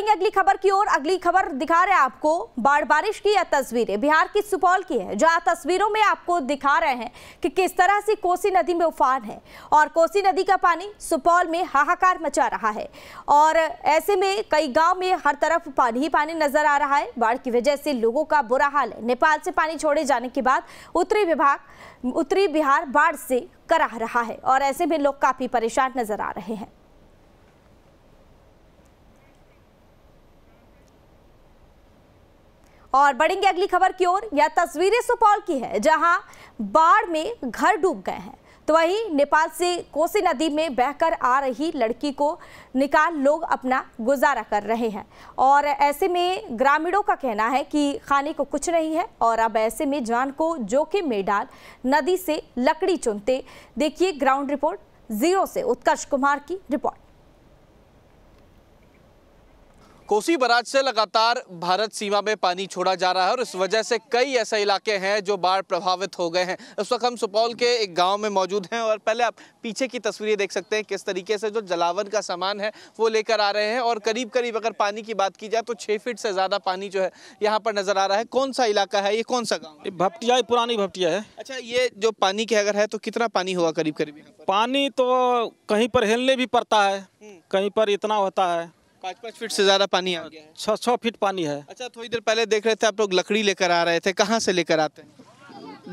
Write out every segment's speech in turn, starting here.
बढ़ेंगे अगली खबर की ओर अगली खबर दिखा रहे हैं आपको बाढ़ बारिश की यह तस्वीरें बिहार की सुपौल की है जहां तस्वीरों में आपको दिखा रहे हैं कि किस तरह से कोसी नदी में उफान है और कोसी नदी का पानी सुपौल में हाहाकार मचा रहा है और ऐसे में कई गांव में हर तरफ पानी ही पानी नजर आ रहा है बाढ़ की वजह से लोगों का बुरा हाल है नेपाल से पानी छोड़े जाने के बाद उत्तरी विभाग उत्तरी बिहार बाढ़ से कराह रहा है और ऐसे में लोग काफ़ी परेशान नजर आ रहे हैं और बढ़ेंगे अगली खबर की ओर यह तस्वीरें सुपौल की है जहां बाढ़ में घर डूब गए हैं तो वहीं नेपाल से कोसी नदी में बहकर आ रही लड़की को निकाल लोग अपना गुजारा कर रहे हैं और ऐसे में ग्रामीणों का कहना है कि खाने को कुछ नहीं है और अब ऐसे में जान को जोखिम में डाल नदी से लकड़ी चुनते देखिए ग्राउंड रिपोर्ट जीरो से उत्कर्ष कुमार की रिपोर्ट कोसी बराज से लगातार भारत सीमा में पानी छोड़ा जा रहा है और इस वजह से कई ऐसे इलाके हैं जो बाढ़ प्रभावित हो गए हैं इस वक्त हम सुपौल के एक गांव में मौजूद हैं और पहले आप पीछे की तस्वीरें देख सकते हैं किस तरीके से जो जलावन का सामान है वो लेकर आ रहे हैं और करीब करीब अगर पानी की बात की जाए तो छः फीट से ज़्यादा पानी जो है यहाँ पर नज़र आ रहा है कौन सा इलाका है ये कौन सा गाँव भपटिया पुरानी भपटिया है अच्छा ये जो पानी की अगर है तो कितना पानी हुआ करीब करीब पानी तो कहीं पर हिलने भी पड़ता है हम्म। कहीं पर इतना होता है पाँच पाँच फीट से ज़्यादा पानी आ गया है छः छह फीट पानी है अच्छा थोड़ी देर पहले देख रहे थे आप लोग लकड़ी लेकर आ रहे थे कहाँ से लेकर आते हैं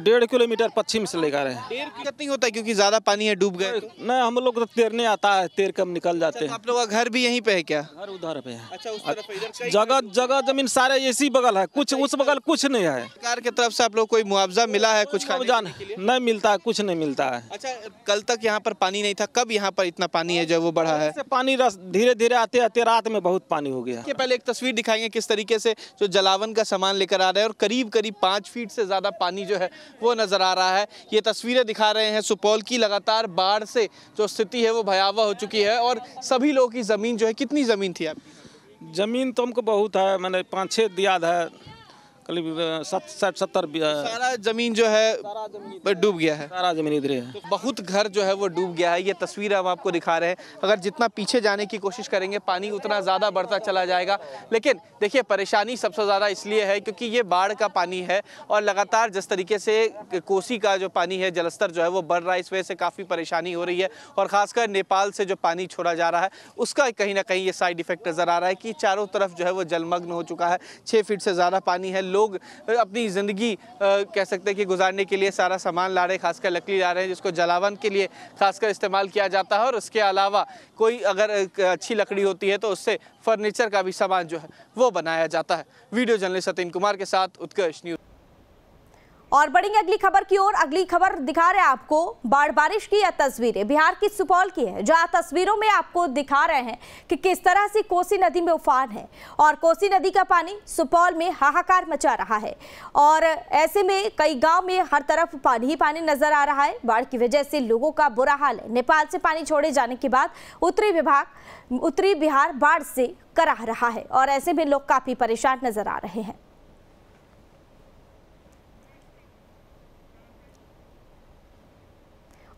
डेढ़ किलोमीटर पश्चिम से लेकर हैं डेढ़ दिक्कत नहीं होता है क्योंकि ज़्यादा पानी है डूब गए न हम लोग तो तैरने आता है तैर कम निकल जाते हैं आप लोग का घर भी यहीं पे है क्या घर उधर पे है अच्छा, जगह जगह जमीन सारे इसी बगल है कुछ उस बगल कुछ नहीं है सरकार की तरफ से आप लोग कोई मुआवजा मिला है कुछ मुआवजा नहीं मिलता है कुछ नहीं मिलता है अच्छा कल तक यहाँ पर पानी नहीं था कब यहाँ पर इतना पानी है जब वो बढ़ा है पानी धीरे धीरे आते आते रात में बहुत पानी हो गया पहले एक तस्वीर दिखाएंगे किस तरीके से जो जलावन का सामान लेकर आ रहे हैं और करीब करीब पाँच फीट से ज़्यादा पानी जो है वो नज़र आ रहा है ये तस्वीरें दिखा रहे हैं सुपौल की लगातार बाढ़ से जो स्थिति है वो भयावह हो चुकी है और सभी लोगों की ज़मीन जो है कितनी ज़मीन थी आप ज़मीन तो हमको बहुत है मैंने पाँच छः दिया है करीब सत, सत्तर सारा जमीन जो है डूब गया है सारा जमीन इधर है तो बहुत घर जो है वो डूब गया है ये तस्वीर हम आपको दिखा रहे हैं अगर जितना पीछे जाने की कोशिश करेंगे पानी उतना ज़्यादा बढ़ता चला जाएगा लेकिन देखिए परेशानी सबसे ज़्यादा इसलिए है क्योंकि ये बाढ़ का पानी है और लगातार जिस तरीके से कोसी का जो पानी है जलस्तर जो है वो बढ़ रहा है इस वजह से काफ़ी परेशानी हो रही है और ख़ासकर नेपाल से जो पानी छोड़ा जा रहा है उसका कहीं ना कहीं ये साइड इफेक्ट नज़र आ रहा है कि चारों तरफ जो है वो जलमग्न हो चुका है छः फीट से ज़्यादा पानी है लोग अपनी ज़िंदगी कह सकते हैं कि गुजारने के लिए सारा सामान ला रहे खासकर लकड़ी ला रहे हैं जिसको जलावन के लिए खासकर इस्तेमाल किया जाता है और उसके अलावा कोई अगर अच्छी लकड़ी होती है तो उससे फर्नीचर का भी सामान जो है वो बनाया जाता है वीडियो जर्नलिस्ट सतीन कुमार के साथ उत्कर्ष न्यूज़ और बढ़ेंगे अगली खबर की ओर अगली खबर दिखा रहे हैं आपको बाढ़ बारिश की यह तस्वीरें बिहार की सुपौल की है जहां तस्वीरों में आपको दिखा रहे हैं कि किस तरह से कोसी नदी में उफान है और कोसी नदी का पानी सुपौल में हाहाकार मचा रहा है और ऐसे में कई गांव में हर तरफ पानी ही पानी नजर आ रहा है बाढ़ की वजह से लोगों का बुरा हाल है नेपाल से पानी छोड़े जाने के बाद उत्तरी विभाग उत्तरी बिहार बाढ़ से कराह रहा है और ऐसे में लोग काफ़ी परेशान नजर आ रहे हैं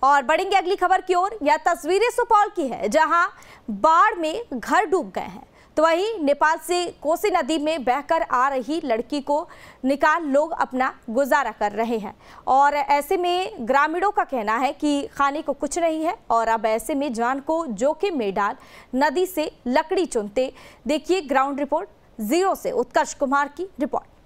और बढ़ेंगे अगली खबर की ओर यह तस्वीरें सुपौल की है जहां बाढ़ में घर डूब गए हैं तो वहीं नेपाल से कोसी नदी में बहकर आ रही लड़की को निकाल लोग अपना गुजारा कर रहे हैं और ऐसे में ग्रामीणों का कहना है कि खाने को कुछ नहीं है और अब ऐसे में जान को जोखिम में डाल नदी से लकड़ी चुनते देखिए ग्राउंड रिपोर्ट जीरो से उत्कर्ष कुमार की रिपोर्ट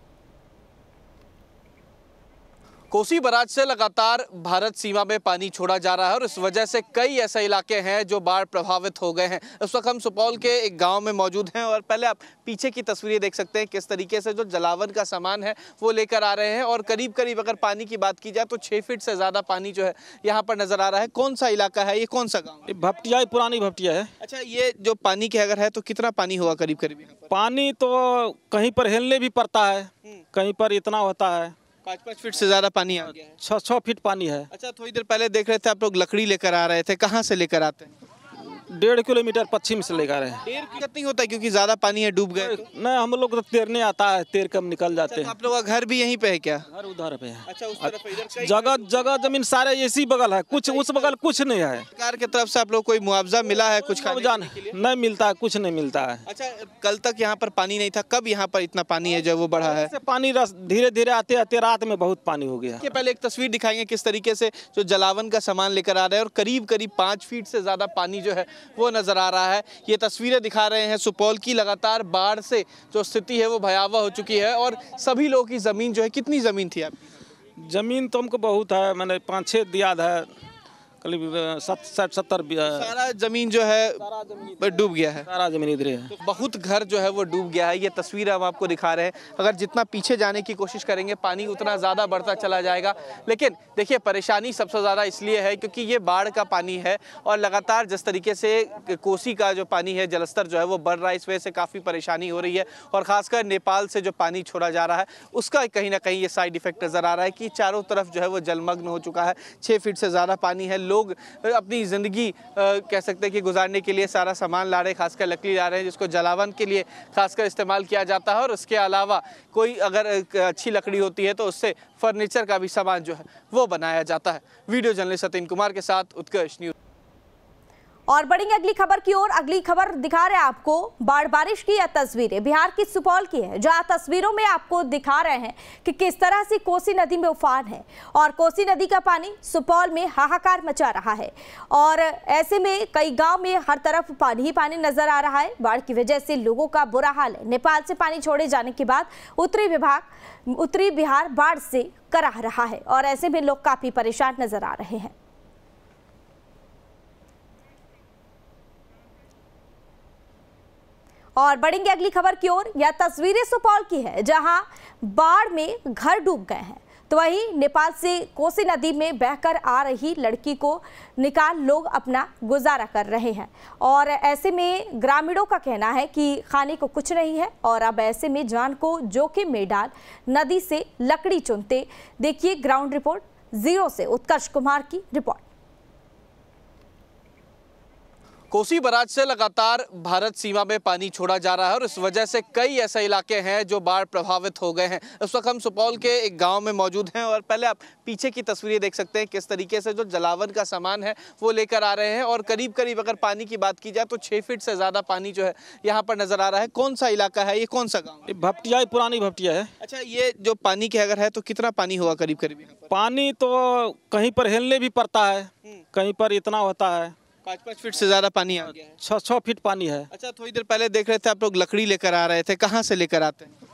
कोसी बराज से लगातार भारत सीमा में पानी छोड़ा जा रहा है और इस वजह से कई ऐसे इलाके हैं जो बाढ़ प्रभावित हो गए हैं इस वक्त हम सुपौल के एक गांव में मौजूद हैं और पहले आप पीछे की तस्वीरें देख सकते हैं किस तरीके से जो जलावन का सामान है वो लेकर आ रहे हैं और करीब करीब अगर पानी की बात की जाए तो छः फीट से ज़्यादा पानी जो है यहाँ पर नज़र आ रहा है कौन सा इलाका है ये कौन सा गाँव भपटिया पुरानी भपटिया है अच्छा ये जो पानी की अगर है तो कितना पानी हुआ करीब करीब पानी तो कहीं पर हिलने भी पड़ता है हम्म। कहीं पर इतना होता है पाँच पाँच फीट से ज़्यादा पानी आ गया है छः छः फीट पानी है अच्छा थोड़ी देर पहले देख रहे थे आप लोग लकड़ी लेकर आ रहे थे कहाँ से लेकर आते हैं डेढ़ किलोमीटर पश्चिम से लेकर रहे डेढ़ नहीं होता क्योंकि ज़्यादा पानी है डूब गए न हम लोग तो तैरने आता है तैर कम निकल जाते हैं आप लोग का घर भी यहीं पे है क्या घर उधर पे है अच्छा, जगह जगह जमीन सारे इसी बगल है कुछ उस बगल कुछ नहीं है सरकार की तरफ से आप लोग कोई मुआवजा मिला है कुछ मुआवजा नहीं मिलता है कुछ नहीं मिलता है अच्छा कल तक यहाँ पर पानी नहीं था कब यहाँ पर इतना पानी है जब वो बढ़ा है पानी धीरे धीरे आते आते रात में बहुत पानी हो गया पहले एक तस्वीर दिखाएंगे किस तरीके से जो जलावन का सामान लेकर आ रहे हैं और करीब करीब पाँच फीट से ज़्यादा पानी जो है वो नज़र आ रहा है ये तस्वीरें दिखा रहे हैं सुपौल की लगातार बाढ़ से जो स्थिति है वो भयावह हो चुकी है और सभी लोगों की ज़मीन जो है कितनी ज़मीन थी आप ज़मीन तो हमको बहुत है मैंने पाँच छः दिया है करीब सत, सत्तर सारा जमीन जो है डूब गया है सारा जमीन इधर है तो बहुत घर जो है वो डूब गया है ये तस्वीर हम आपको दिखा रहे हैं अगर जितना पीछे जाने की कोशिश करेंगे पानी उतना ज़्यादा बढ़ता चला जाएगा लेकिन देखिए परेशानी सबसे ज़्यादा इसलिए है क्योंकि ये बाढ़ का पानी है और लगातार जिस तरीके से कोसी का जो पानी है जलस्तर जो है वो बढ़ रहा है इस वजह से काफ़ी परेशानी हो रही है और ख़ासकर नेपाल से जो पानी छोड़ा जा रहा है उसका कहीं ना कहीं ये साइड इफेक्ट नज़र आ रहा है कि चारों तरफ जो है वो जलमग्न हो चुका है छः फीट से ज़्यादा पानी है लोग अपनी ज़िंदगी कह सकते हैं कि गुजारने के लिए सारा सामान ला रहे खासकर लकड़ी ला रहे हैं जिसको जलावन के लिए खासकर इस्तेमाल किया जाता है और उसके अलावा कोई अगर अच्छी लकड़ी होती है तो उससे फर्नीचर का भी सामान जो है वो बनाया जाता है वीडियो जर्नलिस्ट सतीन कुमार के साथ उत्कर्ष न्यूज़ और बढ़ेंगे अगली खबर की ओर अगली खबर दिखा रहे हैं आपको बाढ़ बारिश की यह तस्वीरें बिहार की सुपौल की है जहां तस्वीरों में आपको दिखा रहे हैं कि किस तरह से कोसी नदी में उफान है और कोसी नदी का पानी सुपौल में हाहाकार मचा रहा है और ऐसे में कई गांव में हर तरफ पानी ही पानी नजर आ रहा है बाढ़ की वजह से लोगों का बुरा हाल है नेपाल से पानी छोड़े जाने के बाद उत्तरी विभाग उत्तरी बिहार बाढ़ से कराह रहा है और ऐसे में लोग काफ़ी परेशान नजर आ रहे हैं और बढ़ेंगे अगली खबर की ओर यह तस्वीरें सुपौल की है जहां बाढ़ में घर डूब गए हैं तो वहीं नेपाल से कोसी नदी में बहकर आ रही लड़की को निकाल लोग अपना गुजारा कर रहे हैं और ऐसे में ग्रामीणों का कहना है कि खाने को कुछ नहीं है और अब ऐसे में जान को जोखिम में डाल नदी से लकड़ी चुनते देखिए ग्राउंड रिपोर्ट जीरो से उत्कर्ष कुमार की रिपोर्ट कोसी बराज से लगातार भारत सीमा में पानी छोड़ा जा रहा है और इस वजह से कई ऐसे इलाके हैं जो बाढ़ प्रभावित हो गए हैं इस वक्त हम सुपौल के एक गांव में मौजूद हैं और पहले आप पीछे की तस्वीरें देख सकते हैं किस तरीके से जो जलावन का सामान है वो लेकर आ रहे हैं और करीब करीब अगर पानी की बात की जाए तो छः फीट से ज़्यादा पानी जो है यहाँ पर नज़र आ रहा है कौन सा इलाका है ये कौन सा गाँव भपटिया पुरानी भपटिया है अच्छा ये जो पानी की अगर है तो कितना पानी होगा करीब करीब पानी तो कहीं पर हिलने भी पड़ता है हम्म। कहीं पर इतना होता है पाँच पाँच फीट से ज़्यादा पानी आ गया है छः छह फीट पानी है अच्छा थोड़ी देर पहले देख रहे थे आप लोग लकड़ी लेकर आ रहे थे कहाँ से लेकर आते हैं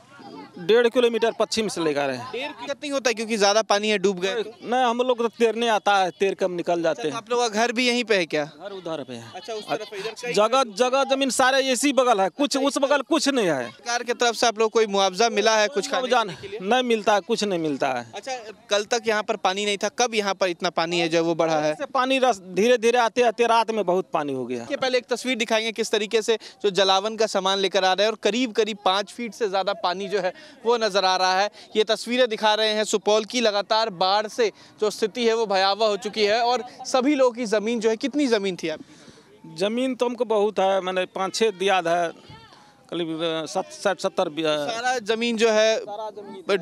डेढ़ किलोमीटर पश्चिम से लेकर रहे हैं नहीं होता क्योंकि ज़्यादा पानी है डूब गए न हम लोग तो तैरने आता है तैर कम निकल जाते हैं आप लोग का घर भी यहीं पे है क्या घर उधर पे है अच्छा, जगह जगह जमीन सारे इसी बगल है कुछ उस बगल कुछ नहीं है सरकार की तरफ से आप लोग कोई मुआवजा मिला है कुछ मुआवजा नहीं मिलता है कुछ नहीं मिलता है अच्छा कल तक यहाँ पर पानी नहीं था कब यहाँ पर इतना पानी है जब वो बढ़ा है पानी धीरे धीरे आते आते रात में बहुत पानी हो गया पहले एक तस्वीर दिखाएंगे किस तरीके से जो जलावन का सामान लेकर आ रहे हैं और करीब करीब पाँच फीट से ज़्यादा पानी जो है वो नज़र आ रहा है ये तस्वीरें दिखा रहे हैं सुपौल की लगातार बाढ़ से जो स्थिति है वो भयावह हो चुकी है और सभी लोगों की ज़मीन जो है कितनी ज़मीन थी आप ज़मीन तो हमको बहुत है मैंने पाँच छः दिया है करीब सत, सत्तर सारा जमीन जो है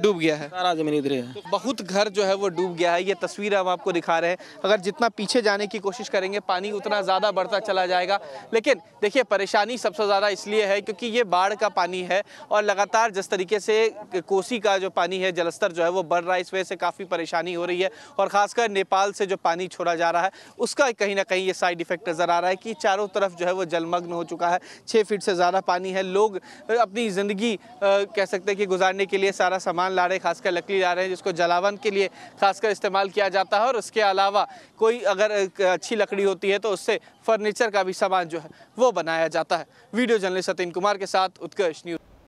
डूब गया है सारा जमीन इधर है तो बहुत घर जो है वो डूब गया है ये तस्वीर हम आपको दिखा रहे हैं अगर जितना पीछे जाने की कोशिश करेंगे पानी उतना ज़्यादा बढ़ता चला जाएगा लेकिन देखिए परेशानी सबसे ज़्यादा इसलिए है क्योंकि ये बाढ़ का पानी है और लगातार जिस तरीके से कोसी का जो पानी है जलस्तर जो है वो बढ़ रहा है इस वजह से काफ़ी परेशानी हो रही है और ख़ासकर नेपाल से जो पानी छोड़ा जा रहा है उसका कहीं ना कहीं ये साइड इफेक्ट नज़र आ रहा है कि चारों तरफ जो है वो जलमग्न हो चुका है छः फीट से ज़्यादा पानी है लोग अपनी ज़िंदगी कह सकते हैं कि गुजारने के लिए सारा सामान ला रहे खासकर लकड़ी ला रहे हैं जिसको जलावन के लिए खासकर इस्तेमाल किया जाता है और उसके अलावा कोई अगर अच्छी लकड़ी होती है तो उससे फर्नीचर का भी सामान जो है वो बनाया जाता है वीडियो जर्नलिस्ट सतीन कुमार के साथ उत्कर्ष न्यूज़